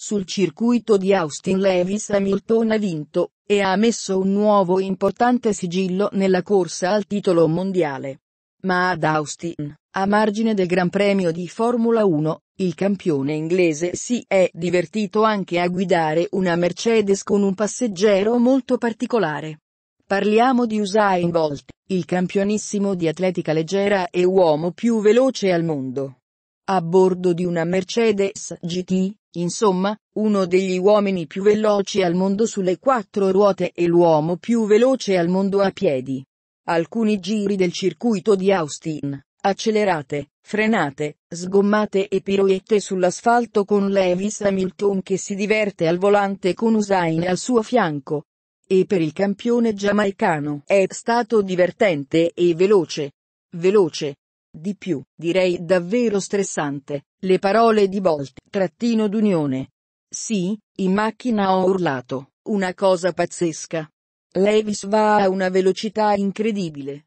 Sul circuito di Austin Lewis Hamilton ha vinto, e ha messo un nuovo importante sigillo nella corsa al titolo mondiale. Ma ad Austin, a margine del Gran Premio di Formula 1, il campione inglese si è divertito anche a guidare una Mercedes con un passeggero molto particolare. Parliamo di Usain Bolt, il campionissimo di atletica leggera e uomo più veloce al mondo a bordo di una Mercedes GT, insomma, uno degli uomini più veloci al mondo sulle quattro ruote e l'uomo più veloce al mondo a piedi. Alcuni giri del circuito di Austin, accelerate, frenate, sgommate e piroette sull'asfalto con Lewis Hamilton che si diverte al volante con Usain al suo fianco. E per il campione giamaicano è stato divertente e veloce. Veloce, di più, direi davvero stressante, le parole di Bolt, trattino d'unione. Sì, in macchina ho urlato, una cosa pazzesca. Levis va a una velocità incredibile,